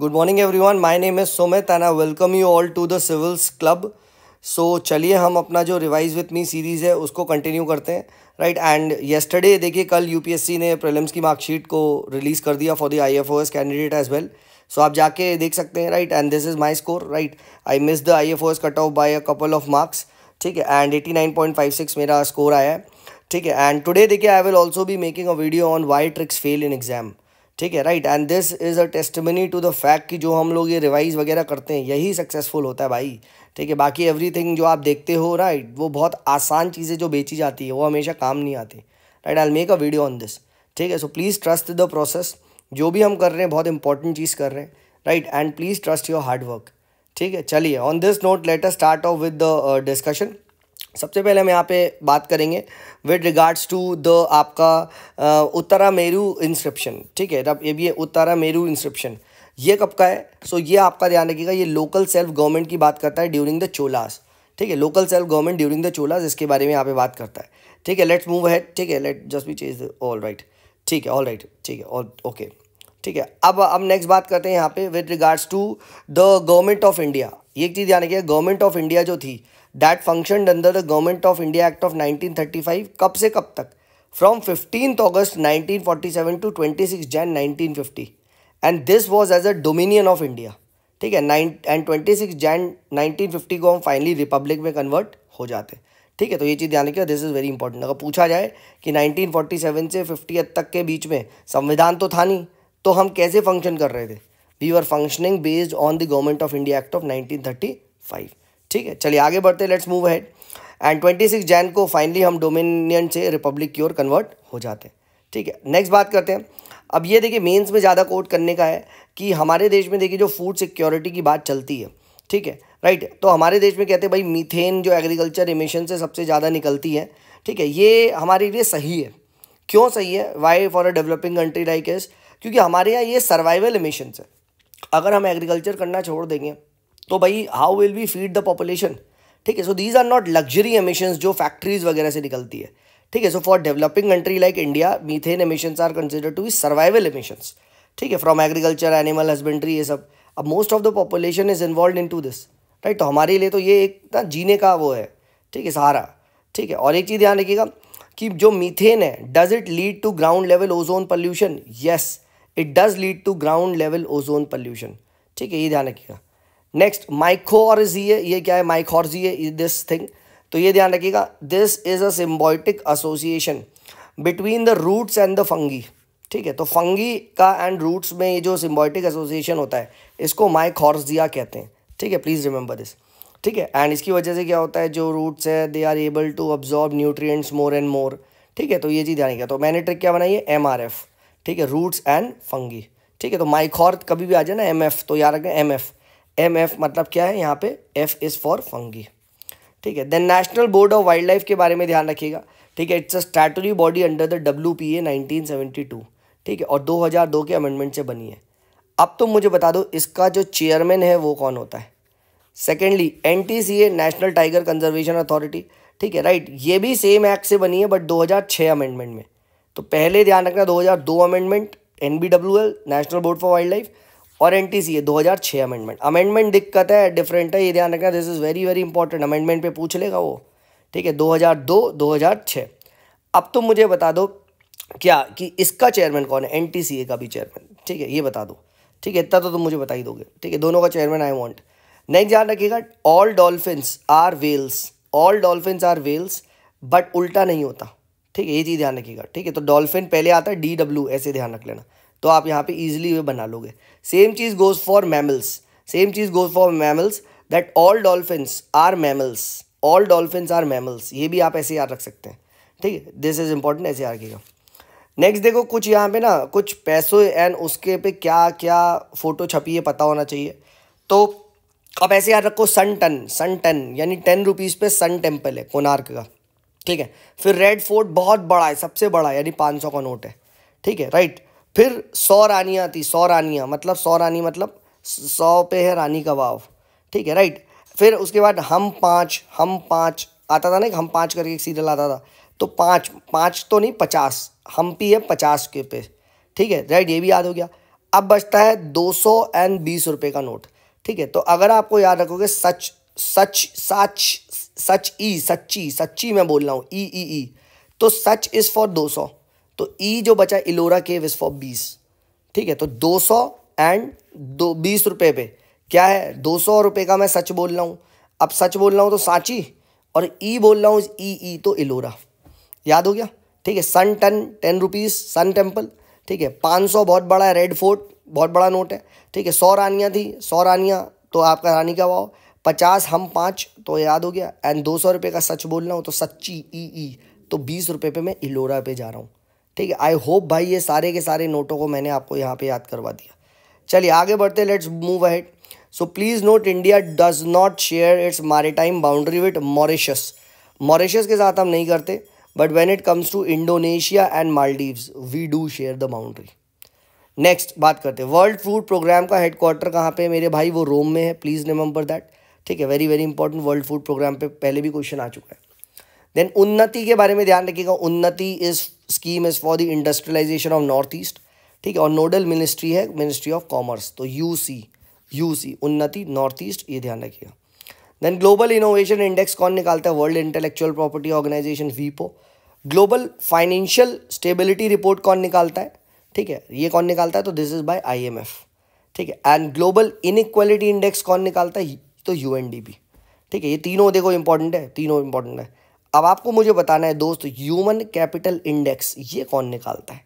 Good morning everyone my name is Sumit and I welcome you all to the civils club so चलिए हम अपना जो revise with me series है उसको continue करते हैं राइट एंड येस्टरडे देखिए कल यूपीएससी ने प्रीलिम्स की मार्कशीट को रिलीज़ कर दिया for the IFoS candidate as well so आप जाके देख सकते हैं right and this is my score right I miss the I F O S cut off by a couple of marks ठीक है and eighty nine point five six मेरा स्कोर आया है ठीक है एंड टुडे देखिए I will also be making a video on why tricks fail in exam ठीक है right and this is a testimony to the fact कि जो हम लोग ये रिवाइज वगैरह करते हैं यही सक्सेसफुल होता है भाई ठीक है बाकी एवरीथिंग जो आप देखते हो राइट वो बहुत आसान चीज़ें जो बेची जाती है वो हमेशा काम नहीं आती right I make a video on this ठीक है so please trust the process जो भी हम कर रहे हैं बहुत इंपॉर्टेंट चीज़ कर रहे हैं right and please trust your hard work ठीक है चलिए on this note let's start off with the discussion सबसे पहले हम यहाँ पे बात करेंगे विद रिगार्ड्स टू द आपका उत्तरा मेरू इंस्क्रिप्शन ठीक है तब ये भी है उत्तरा मेरू इंस्क्रिप्शन ये कब का है सो so, ये आपका ध्यान रखिएगा ये लोकल सेल्फ गवर्नमेंट की बात करता है ड्यूरिंग द चोलास ठीक है local self government during the Cholas इसके बारे में यहाँ पे बात करता है ठीक है लेट्स मूव हैड ठीक है let just be chase all right ठीक है ऑल राइट ठीक है ऑल ओके ठीक है अब अब नेक्स्ट बात करते हैं यहाँ पे with regards to the government of India ये एक चीज़ ध्यान रखिएगा गवर्नमेंट ऑफ इंडिया जो थी that function under the government of India act of 1935 कब से कब तक फ्रॉम फिफ्टीन अगस्त 1947 टू 26 Jan 1950 and this was as a dominion of India ठीक है nine and six Jan fifty को हम फाइनली रिपब्लिक में कन्वर्ट हो जाते ठीक है तो ये चीज़ ध्यान रखिए दिस इज़ वेरी इंपॉर्टेंट अगर पूछा जाए कि 1947 से फिफ्टी तक के बीच में संविधान तो था नहीं तो हम कैसे फंक्शन कर रहे थे we are functioning based on the government of India act of 1935 ठीक है चलिए आगे बढ़ते let's move ahead and twenty six Jan को फाइनली हम डोमिनियन से रिपब्लिक की ओर कन्वर्ट हो जाते हैं ठीक है नेक्स्ट बात करते हैं अब ये देखिए मेंस में ज़्यादा कोट करने का है कि हमारे देश में देखिए जो फूड सिक्योरिटी की बात चलती है ठीक है राइट तो हमारे देश में कहते हैं भाई मीथेन जो एग्रीकल्चर इमिशन से सबसे ज़्यादा निकलती है ठीक है ये हमारे लिए सही है क्यों सही है why for a developing country like us क्योंकि हमारे यहाँ ये सर्वाइवल इमिशन है अगर हम एग्रीकल्चर करना छोड़ देंगे तो भाई how will we feed the population ठीक है so these are not luxury emissions जो फैक्ट्रीज वगैरह से निकलती है ठीक है so for developing country like India methane emissions are consider to be survival emissions ठीक है फ्रॉम एग्रीकल्चर एनिमल हस्बेंड्री ये सब अब most of the population is involve in to this right तो हमारे लिए तो ये एक ना जीने का वो है ठीक है सहारा ठीक है और एक चीज़ ध्यान रखिएगा कि जो मीथेन है does it lead to ground level ozone pollution yes it does lead to ground level ozone pollution ठीक है ये ध्यान रखिएगा नेक्स्ट माइकोरजीए ये क्या है है दिस थिंग तो ये ध्यान रखिएगा this is a symbiotic association between the roots and the fungi ठीक है तो फंगी का एंड रूट्स में ये जो सिम्बॉयटिक एसोसिएशन होता है इसको माइकॉर्जिया कहते हैं ठीक है प्लीज़ रिमेंबर दिस ठीक है एंड इसकी वजह से क्या होता है जो रूट्स है they are able to absorb nutrients more and more ठीक है तो ये चीज़ ध्यान रखिएगा तो मैंने ट्रिक क्या बनाई है एम ठीक है रूट्स एंड फंगी ठीक है तो माइकॉर्थ कभी भी आ जाए ना एम तो याद रखें एम एफ एम एफ मतलब क्या है यहाँ पे एफ इज़ फॉर फंगी ठीक है then national board of wildlife के बारे में ध्यान रखिएगा ठीक है it's a statutory body under the W P A nineteen seventy two ठीक है और 2002 के अमेंडमेंट से बनी है अब तो मुझे बता दो इसका जो चेयरमैन है वो कौन होता है secondly N T C A national tiger conservation authority ठीक है राइट ये भी सेम एक्ट से बनी है बट 2006 अमेंडमेंट में तो पहले ध्यान रखना 2002 amendment N B W L national board for wildlife और एन टी सी ए दो हज़ार छः अमेंडमेंट अमेंडमेंट दिक्कत है डिफरेंट है ये ध्यान रखना this is very very important amendment पे पूछ लेगा वो ठीक है दो हज़ार दो दो हज़ार छः अब तुम मुझे बता दो क्या कि इसका चेयरमैन कौन है एन टी सी ए का भी चेयरमैन ठीक है ये बता दो ठीक है इतना तो तुम मुझे बता ही दोगे ठीक है दोनों का चेयरमैन आई वॉन्ट नेक्स्ट ध्यान रखिएगा all dolphins are whales all dolphins are whales but उल्टा नहीं होता ठीक है ये चीज़ ध्यान रखिएगा ठीक है तो डॉल्फिन पहले आता है डी डब्ल्यू ऐसे ध्यान रख लेना तो आप यहाँ पे ईजिली बना लोगे सेम चीज़ गोज़ फॉर मैमल्स सेम चीज़ goes for mammals that all dolphins are mammals all dolphins are mammals ये भी आप ऐसे याद रख सकते हैं ठीक है दिस इज़ इंपॉर्टेंट ऐसे याद रखिएगा नेक्स्ट देखो कुछ यहाँ पे ना कुछ पैसों एंड उसके पे क्या क्या फ़ोटो छपी है पता होना चाहिए तो अब ऐसे याद रखो सन टन सन टन यानी टेन रुपीज़ पे सन टेम्पल है कोनार्क का ठीक है फिर रेड फोर्ट बहुत बड़ा है सबसे बड़ा है यानी पाँच सौ का नोट है ठीक है राइट फिर सौ रानियाँ थी सौ रानियाँ मतलब सौ रानी मतलब सौ पे है रानी का वाव ठीक है राइट फिर उसके बाद हम पाँच हम पाँच आता था ना हम पाँच करके एक सीरियल आता था तो पाँच पाँच तो नहीं पचास हम पी है पचास के पे ठीक है राइट ये भी याद हो गया अब बचता है दो सौ एंड बीस रुपये का नोट ठीक है तो अगर आपको याद रखोगे सच सच सच सच ई सच्ची सच्ची मैं बोल रहा हूँ ई ई ई तो सच इज़ फॉर दो सौ तो ई e जो बचा इलोरा के विस फॉर बीस ठीक है तो दो सौ एंड दो बीस रुपये पे क्या है दो सौ रुपये का मैं सच बोल रहा हूँ अब सच बोल रहा हूँ तो सांची और ई e बोल रहा हूँ ई ई e तो इलोरा याद हो गया ठीक है sun ton ten rupees sun temple ठीक है पाँच सौ बहुत बड़ा है रेड फोर्ट बहुत बड़ा नोट है ठीक है सौ रानियाँ थी सौ रानियाँ तो आपका रानी का वाओ पचास हम पाँच तो याद हो गया एंड दो सौ रुपये का सच बोल रहा हूँ तो सच्ची ई ई तो बीस रुपये पे मैं इलोरा पे जा रहा हूँ ठीक है आई होप भाई ये सारे के सारे नोटों को मैंने आपको यहाँ पे याद करवा दिया चलिए आगे बढ़ते let's move ahead so please note India does not share its time boundary with Mauritius Mauritius के साथ हम नहीं करते but when it comes to Indonesia and Maldives we do share the boundary next बात करते वर्ल्ड फूड प्रोग्राम का headquarter कहाँ पे मेरे भाई वो रोम में है प्लीज़ रिमेंबर दैट ठीक है very very important world food programme पे पहले भी क्वेश्चन आ चुका है देन उन्नति के बारे में ध्यान रखिएगा Unnati is scheme is for the industrialisation of north east ठीक है और नोडल मिनिस्ट्री है मिनिस्ट्री ऑफ कॉमर्स तो you see you see Unnati north east ये ध्यान रखिएगा देन ग्लोबल इनोवेशन इंडेक्स कौन निकालता है वर्ल्ड इंटेलेक्चुअल प्रॉपर्टी ऑर्गेनाइजेशन वीपो ग्लोबल फाइनेंशियल स्टेबिलिटी रिपोर्ट कौन निकालता है ठीक है ये कौन निकालता है तो दिस इज बाय आईएमएफ ठीक है एंड ग्लोबल इनइक्वालिटी इंडेक्स कौन निकालता है तो यूएनडीपी ठीक है ये तीनों देखो इंपॉर्टेंट है तीनों इंपॉर्टेंट है अब आपको मुझे बताना है दोस्त ह्यूमन कैपिटल इंडेक्स ये कौन निकालता है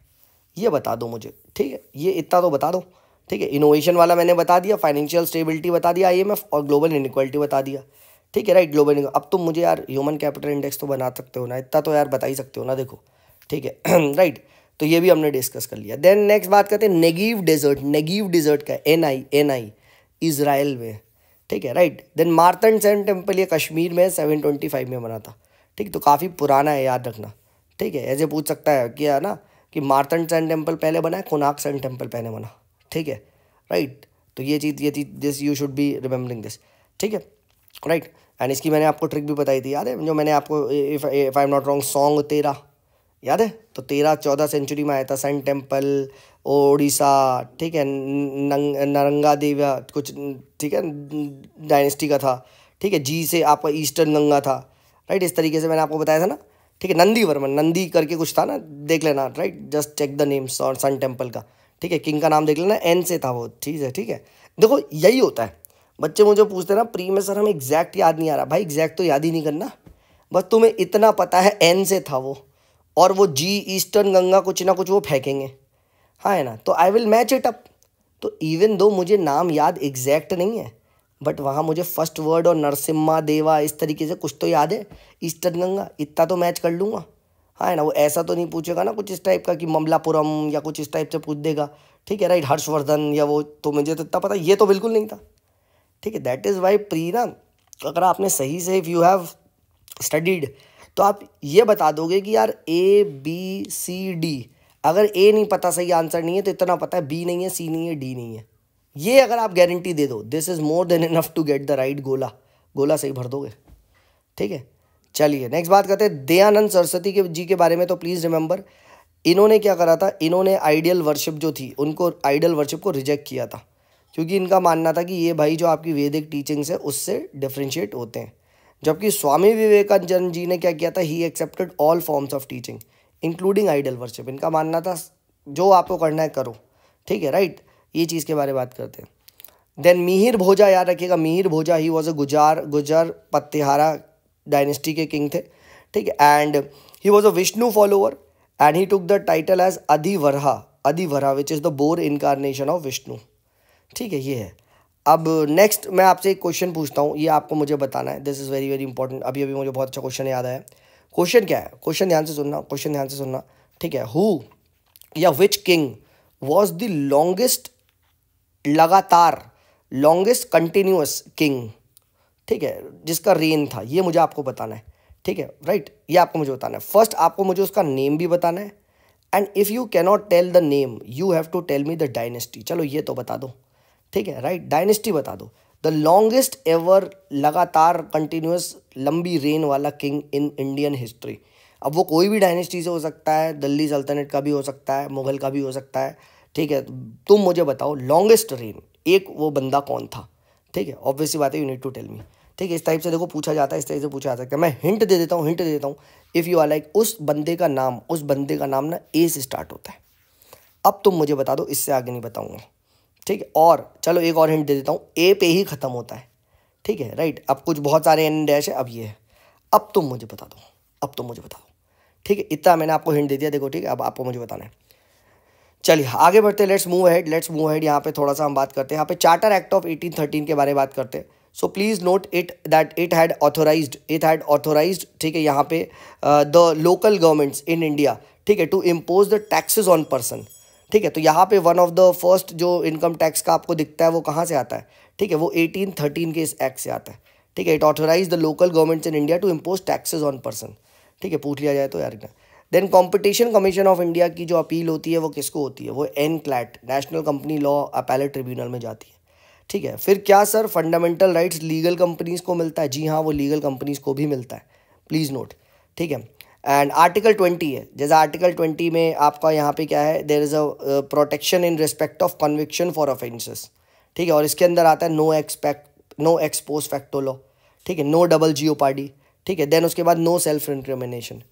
ये बता दो मुझे ठीक है ये इतना तो बता दो ठीक है इनोवेशन वाला मैंने बता दिया फाइनेंशियल स्टेबिलिटी बता दिया आईएमएफ और ग्लोबल इनक्वालिटी बता दिया ठीक है राइट ग्लोबल अब तुम मुझे यार ह्यूमन कैपिटल इंडेक्स तो बना सकते हो ना इतना तो यार बता ही सकते हो ना देखो ठीक है राइट तो ये भी हमने डिस्कस कर लिया देन नेक्स्ट बात करते हैं नेगीव डेजर्ट नेगीव डेजर्ट का N I N I Israel में ठीक है right then Martand sun temple ये कश्मीर में सेवन ट्वेंटी फाइव में बना था ठीक तो काफ़ी पुराना है याद रखना ठीक है ऐसे पूछ सकता है कि है ना कि मारतंड सन टेम्पल पहले बना है कोनाक सन टेम्पल पहले बना ठीक है राइट तो ये चीज़ ये चीज़ this you should be remembering this ठीक है राइट एंड इसकी मैंने आपको ट्रिक भी बताई थी याद है जो मैंने आपको if I am not wrong song तेरा याद है तो तेरह चौदह सेंचुरी में आया था सन टेम्पल ओडिशा ठीक है नरंगा देविया कुछ ठीक है डायनेस्टी का था ठीक है जी से आपका ईस्टर्न गंगा था राइट इस तरीके से मैंने आपको बताया था ना ठीक है नंदी वर्मन नंदी करके कुछ था ना देख लेना right just check the names और सन टेम्पल का ठीक है किंग का नाम देख लेना एन से था वो ठीक है ठीक है देखो यही होता है बच्चे मुझे पूछते ना प्री में सर हमें एग्जैक्ट याद नहीं आ रहा भाई एग्जैक्ट तो याद ही नहीं करना बस तुम्हें इतना पता है एन से था वो और वो जी ईस्टर्न गंगा कुछ ना कुछ वो फेंकेंगे हाँ है ना तो I will match it up तो इवन दो मुझे नाम याद एग्जैक्ट नहीं है बट वहाँ मुझे फर्स्ट वर्ड और नरसिम्हा देवा इस तरीके से कुछ तो याद है ईस्टर्न गंगा इतना तो मैच कर लूँगा हाँ ना वो ऐसा तो नहीं पूछेगा ना कुछ इस टाइप का कि ममलापुरम या कुछ इस टाइप से पूछ देगा ठीक है राइट हर्षवर्धन या वो तो मुझे तो इतना पता ये तो बिल्कुल नहीं था ठीक है दैट इज़ वाई प्री ना अगर आपने सही से इफ़ यू हैव स्टडीड तो आप ये बता दोगे कि यार ए बी सी डी अगर ए नहीं पता सही आंसर नहीं है तो इतना पता है बी नहीं है सी नहीं है डी नहीं है ये अगर आप गारंटी दे दो this is more than enough to get the right गोला गोला सही भर दोगे ठीक है चलिए नेक्स्ट बात करते हैं दयानंद सरस्वती के जी के बारे में तो प्लीज़ रिमेंबर इन्होंने क्या करा था इन्होंने आइडियल वर्शिप जो थी उनको आइडियल वर्शिप को रिजेक्ट किया था क्योंकि इनका मानना था कि ये भाई जो आपकी वैदिक टीचिंग्स है उससे डिफ्रेंशिएट होते हैं जबकि स्वामी विवेकानंद जी ने क्या किया था he accepted all forms of teaching including ideal worship इनका मानना था जो आपको करना है करो ठीक है राइट ये चीज़ के बारे में बात करते हैं देन मिहिर भोजा याद रखिएगा मिहिर भोजा ही वॉज अ गुजार गुजर पत्तिहारा डायनेस्टी के किंग थे ठीक है and he was a Vishnu follower and he took the title as Adivaraha Adivaraha which is the boar incarnation of Vishnu ठीक है ये है अब नेक्स्ट मैं आपसे एक क्वेश्चन पूछता हूँ ये आपको मुझे बताना है this is very very important अभी अभी मुझे बहुत अच्छा क्वेश्चन याद आया क्वेश्चन क्या है क्वेश्चन ध्यान से सुनना क्वेश्चन ध्यान से सुनना ठीक है हु या which king was the longest लगातार लॉन्गेस्ट कंटिन्यूस किंग ठीक है जिसका रेन था ये मुझे आपको बताना है ठीक है राइट ये आपको मुझे बताना है फर्स्ट आपको मुझे उसका नेम भी बताना है and if you cannot tell the name you have to tell me the dynasty चलो ये तो बता दो ठीक है राइट डायनेस्टी बता दो द लॉन्गेस्ट एवर लगातार कंटिन्यूस लंबी रेन वाला किंग इन इंडियन हिस्ट्री अब वो कोई भी डायनेस्टी से हो सकता है दिल्ली सल्तनत का भी हो सकता है मुगल का भी हो सकता है ठीक है तुम मुझे बताओ लॉन्गेस्ट रेन एक वो बंदा कौन था ठीक है ऑब्वियसली बात है you need to tell me ठीक है इस टाइप से देखो पूछा जाता है इस टाइप से पूछा जाता है मैं हिंट दे देता हूँ हिंट दे देता हूँ इफ़ यू आर लाइक उस बंदे का नाम उस बंदे का नाम ना ए से स्टार्ट होता है अब तुम मुझे बता दो इससे आगे नहीं बताऊँगा ठीक है और चलो एक और हिंट दे देता हूँ ए पे ही ख़त्म होता है ठीक है राइट अब कुछ बहुत सारे एन डैश है अब ये है अब तुम मुझे बता दो अब तुम मुझे बता दो ठीक है इतना मैंने आपको हिंट दे दिया देखो ठीक है अब आपको मुझे बताना है चलिए आगे बढ़ते let's move head let's move head यहाँ पे थोड़ा सा हम बात करते हैं यहाँ पे चार्टर एक्ट ऑफ 1813 के बारे में बात करते हैं so please note it that it had authorised it had authorise ठीक है यहाँ पे the local governments in India ठीक है to impose the taxes on person ठीक है तो यहाँ पे वन ऑफ द फर्स्ट जो इनकम टैक्स का आपको दिखता है वो कहाँ से आता है ठीक है वो एटीन के इस एक्ट से आता है ठीक है it authorise the local governments in India to impose taxes on person ठीक है पूछ लिया जाए तो यार then competition commission of India की जो अपील होती है वो किसको होती है वो NCLAT national company law appellate tribunal में जाती है ठीक है फिर क्या sir fundamental rights legal companies को मिलता है जी हाँ वो लीगल कंपनीज़ को भी मिलता है प्लीज़ नोट ठीक है एंड आर्टिकल ट्वेंटी है जैसा आर्टिकल ट्वेंटी में आपका यहाँ पे क्या है there is a protection in respect of conviction for offences ठीक है और इसके अंदर आता है no expect no expose facto law ठीक है नो डबल जियो पार्टी ठीक है देन उसके बाद नो सेल्फ इंक्रिमिनेशन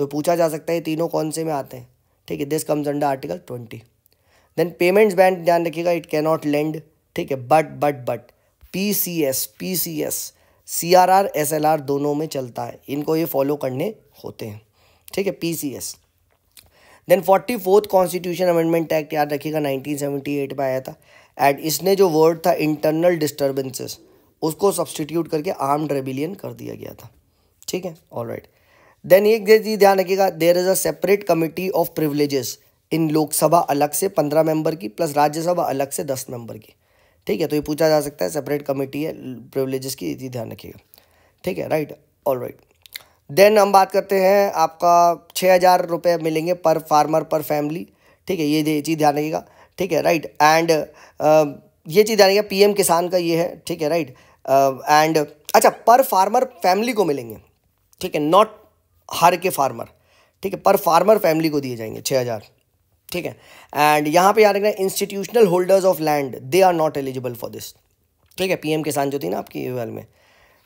तो पूछा जा सकता है तीनों कौन से में आते हैं ठीक है this comes under article twenty then payments bank ध्यान रखिएगा इट कैन नॉट लेंड ठीक है but but but P C S P C S C R R S L R दोनों में चलता है इनको ये फॉलो करने होते हैं ठीक है P C S then forty fourth constitution amendment act याद रखिएगा नाइनटीन सेवेंटी एट में आया था एंड इसने जो वर्ड था इंटरनल डिस्टर्बेंसेस उसको सब्सटीट्यूट करके आर्म्ड रेबिलियन कर दिया गया था ठीक है ऑल राइट right. देन एक चीज ध्यान रखिएगा there is a separate committee of privileges in Lok Sabha अलग से पंद्रह मेंबर की प्लस राज्यसभा अलग से दस मेंबर की ठीक है तो ये पूछा जा सकता है सेपरेट कमेटी है प्रिवलेजेस की ये ध्यान रखिएगा ठीक है राइट ऑल राइट देन हम बात करते हैं आपका छः हज़ार रुपये मिलेंगे पर फार्मर पर फैमिली ठीक है ये चीज़ ध्यान रखिएगा ठीक है राइट एंड ये चीज़ ध्यान रखिएगा पीएम किसान का ये है ठीक है राइट एंड अच्छा पर फार्मर फैमिली को मिलेंगे ठीक है नॉट हर के फार्मर ठीक है पर फार्मर फैमिली को दिए जाएंगे छः हज़ार ठीक है एंड यहाँ पे याद रखना institutional holders of land they are not eligible for this ठीक है पीएम किसान जो थी ना आपकी यूएल में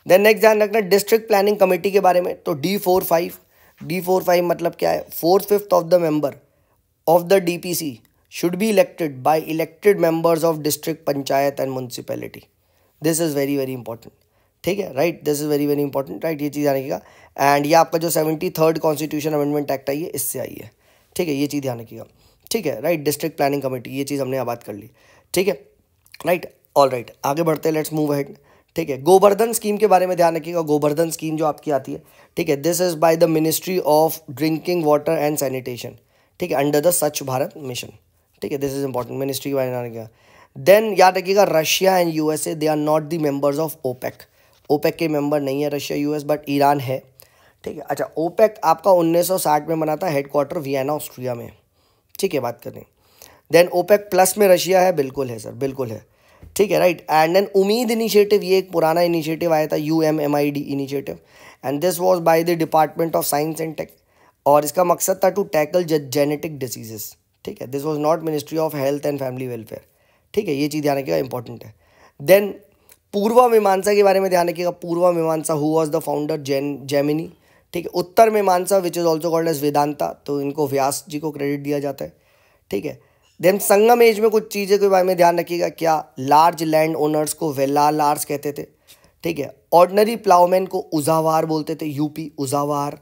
देन नेक्स्ट ध्यान रखना डिस्ट्रिक्ट प्लानिंग कमेटी के बारे में तो D four five D four five मतलब क्या है fourth fifth of the member of the C should be elected by elected members of district panchayat and municipality this is very very important ठीक है right this is very very important right ये चीज़ ध्यान रखिएगा and ये आपका जो seventy third constitution amendment act आई है इससे आई है ठीक है ये चीज़ ध्यान रखिएगा ठीक है राइट डिस्ट्रिक्ट प्लानिंग कमेटी ये चीज़ हमने बात कर ली ठीक है राइट ऑल राइट आगे बढ़ते हैं लेट्स मूव हेड ठीक है गोवर्धन स्कीम के बारे में ध्यान रखिएगा गोवर्धन स्कीम जो आपकी आती है ठीक है this is by the ministry of drinking water and sanitation ठीक है अंडर द स्वच्छ भारत मिशन ठीक है दिस इज इंपॉर्टेंट मिनिस्ट्री के बारे में ध्यान रखिएगा देन याद रखिएगा Russia and USA they are not the members of OPEC OPEC के मेंबर नहीं है रशिया यूएस बट ईरान है ठीक है अच्छा ओपेक आपका 1960 में बना था हेडक्वार्टर वियना ऑस्ट्रिया में ठीक है बात करें देन ओपेक प्लस में रशिया है बिल्कुल है सर बिल्कुल है ठीक है right and then UMMID initiative ये एक पुराना इनिशिएटिव आया था U M M I D initiative and this was by the department of science and tech और इसका मकसद था टू टैकल जेनेटिक डिजीजेस ठीक है this was not ministry of health and family welfare ठीक है ये चीज़ ध्यान रखिएगा इंपॉर्टेंट है देन पूर्व मीमांसा के बारे में ध्यान रखिएगा Purva Mimamsa who was the founder जैन जैमिनी ठीक है Uttara Mimamsa which is also called as Vedanta तो इनको व्यास जी को क्रेडिट दिया जाता है ठीक है देन संगम एज में कुछ चीज़ें के बारे में ध्यान रखिएगा क्या लार्ज लैंड ओनर्स को वेला लार्स कहते थे ठीक है ऑर्डनरी प्लाउमैन को उजावार बोलते थे यूपी उजावार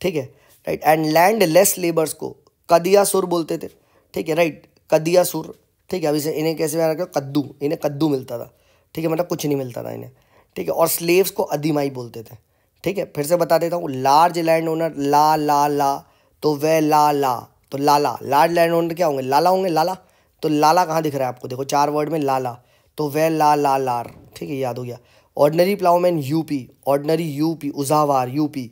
ठीक है right and landless labours को कदियासुर बोलते थे ठीक है राइट कदियासुर ठीक है अभी से इन्हें कैसे बना रखा कद्दू इन्हें कद्दू मिलता था ठीक है मतलब कुछ नहीं मिलता था इन्हें ठीक है और स्लेव्स को अधिमाई बोलते थे ठीक है फिर से बता देता हूँ लार्ज लैंड ओनर ला ला ला तो वह ला ला तो लाला लार्ज लैंड ओनर क्या होंगे लाला होंगे लाला तो लाला कहाँ दिख रहा है आपको देखो चार वर्ड में लाला तो वह ला ला लार ठीक है याद हो गया ordinary ploughman UP ordinary UP उजावार यूपी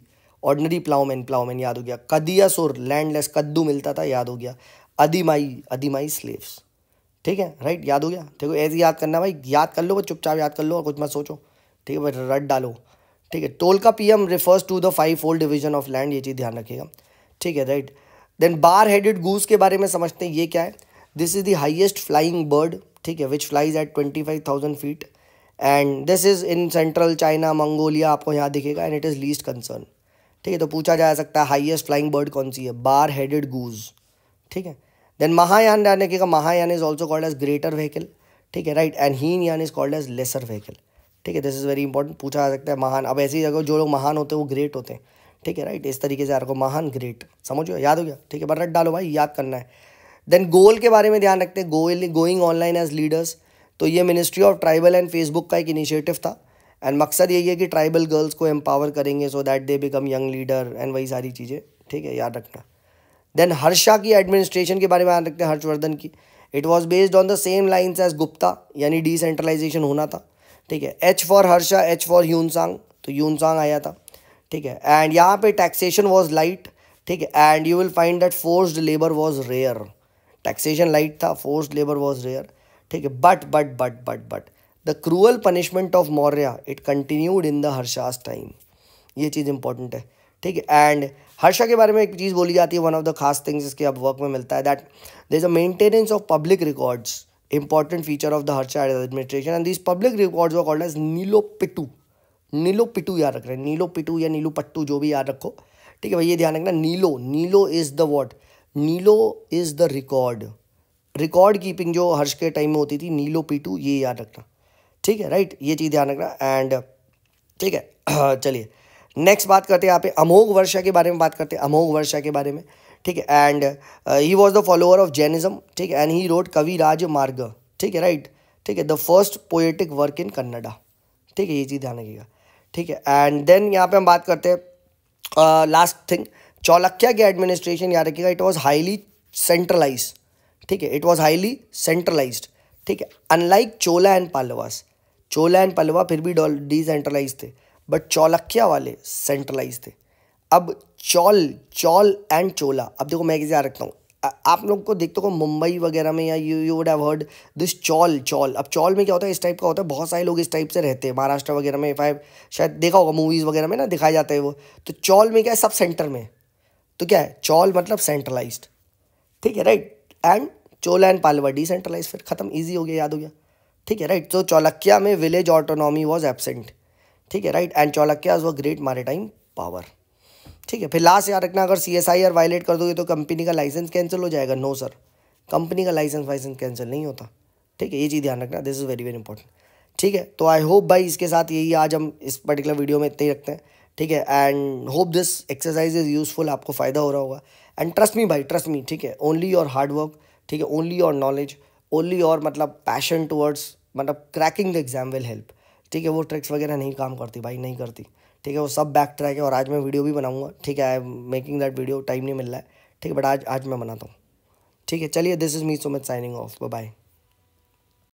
ऑर्डनरी प्लाउमैन प्लाउमैन याद हो गया कदियासुर लैंडलेस कद्दू मिलता था याद हो गया अधिमाई अधिमाई स्लेव्स ठीक है राइट याद हो गया देखो ऐसे याद करना भाई याद कर लो चुपचाप याद कर लो और कुछ मत सोचो ठीक है भाई रट डालो ठीक है टोल का PM refers to the fivefold division of land ये चीज़ ध्यान रखिएगा ठीक है right then bar headed goose के बारे में समझते हैं ये क्या है this is the highest flying bird ठीक है which flies at twenty five thousand feet and this is in central China Mongolia आपको यहाँ दिखेगा and it is least concern ठीक है तो पूछा जा सकता है हाइएस्ट फ्लाइंग बर्ड कौन सी है बार हेडेड गूज ठीक है then Then Mahayan Dyanakika, Mahayana is also called as greater vehicle ठीक है right and Hinayana is called as lesser vehicle ठीक है दिस इज़ वेरी इंपॉर्टेंट पूछा जा सकता है महान अब ऐसी जगह जो लोग महान होते हैं वो ग्रेट होते हैं ठीक है राइट इस तरीके से यार को महान ग्रेट समझो याद हो गया ठीक है बट रट डालो भाई याद करना है देन गोल के बारे में ध्यान रखते हैं goal going online as leaders तो ये ministry of tribal and Facebook का एक इनिशिएटिव था एंड मकसद यही है कि ट्राइबल गर्ल्स को एम्पावर करेंगे so that they become young leader and वही सारी चीज़ें ठीक है याद रखना देन हर्षा की एडमिनिस्ट्रेशन के बारे में याद रखते हैं हर्षवर्धन की it was based on the same lines as Gupta यानी डिसेंट्रलाइजेशन होना था ठीक है H for Harsha H for Tsang तो यूनसांग आया था ठीक है एंड यहाँ पे टैक्सेशन वॉज लाइट ठीक है and you will find that forced labour was rare taxation light था फोर्स लेबर वॉज रेयर ठीक है but but but but but the cruel punishment of Maurya it continued in the Harsha's time ये चीज़ important है ठीक है एंड हर्षा के बारे में एक चीज़ बोली जाती है वन ऑफ द खास थिंग्स इसके अब वर्क में मिलता है that they is a maintenance of public records important feature of the Harsha administration and this public records वो कॉल्ड एज नीलो पिटू नीलो पिटू याद रख रहे हैं नीलो पिटू या नीलू पट्टू जो भी याद रखो ठीक है भाई ये ध्यान रखना Nilo Nilo is the what Nilo is the record record keeping जो हर्ष के टाइम में होती थी नीलो पिटू ये याद रखना ठीक है राइट ये चीज़ ध्यान रखना एंड ठीक है चलिए नेक्स्ट बात करते हैं यहाँ पे अमोघ वर्षा के बारे में बात करते हैं अमोघ वर्षा के बारे में ठीक है and he was the follower of Jainism ठीक है एंड ही रोड कवि राज मार्ग ठीक है राइट ठीक है the first poetic work in Kannada ठीक है ये चीज़ ध्यान रखिएगा ठीक है एंड देन यहाँ पे हम बात करते हैं लास्ट थिंग चौलक्या के एडमिनिस्ट्रेशन याद रखिएगा इट वॉज हाईली सेंट्रलाइज ठीक है इट वॉज हाईली सेंट्रलाइज ठीक है unlike Chola and Pallavas Chola and Pallava फिर भी डिसेंट्रलाइज थे बट चौलकिया वाले सेंट्रलाइज थे अब चौल चौल एंड चोला अब देखो मैं किसे याद रखता हूँ आप लोग को देखते हो मुंबई वगैरह में या you you would have heard this chawl chawl अब चौल में क्या होता है इस टाइप का होता है बहुत सारे लोग इस टाइप से रहते हैं महाराष्ट्र वगैरह में फाइव शायद देखा होगा मूवीज़ वगैरह में ना दिखाया जाता है वो तो चौल में क्या है सब सेंटर में तो क्या है चौल मतलब सेंट्रलाइज ठीक है right and Chola and Pallava decentralise फिर ख़त्म ईजी हो गया याद हो गया ठीक है राइट तो चौलकिया में विलेज ऑटोनॉमी वॉज एबसेंट ठीक है राइट एंड चालक्याज व ग्रेट टाइम पावर ठीक है फिर लास्ट याद रखना अगर C S I R violate कर दोगे तो कंपनी का लाइसेंस कैंसिल हो जाएगा नो सर कंपनी का लाइसेंस वाइसेंस कैंसिल नहीं होता ठीक है ये चीज़ ध्यान रखना this is very very important ठीक है तो आई होप भाई इसके साथ यही आज हम इस पर्टिकुलर वीडियो में इतने ही रखते हैं ठीक है and hope this exercise is useful आपको फ़ायदा हो रहा होगा एंड ट्रस्ट मी भाई ट्रस्ट मी ठीक है ओनली योर हार्डवर्क ठीक है only your knowledge only your मतलब पैशन टुवर्ड्स मतलब cracking the exam will help ठीक है वो ट्रिक्स वगैरह नहीं काम करती भाई नहीं करती ठीक है वो सब बैक ट्रैक है और आज मैं वीडियो भी बनाऊंगा ठीक है I am making that video time नहीं मिल रहा है ठीक है बट आज आज मैं बनाता हूँ ठीक है चलिए this is me so much signing off bye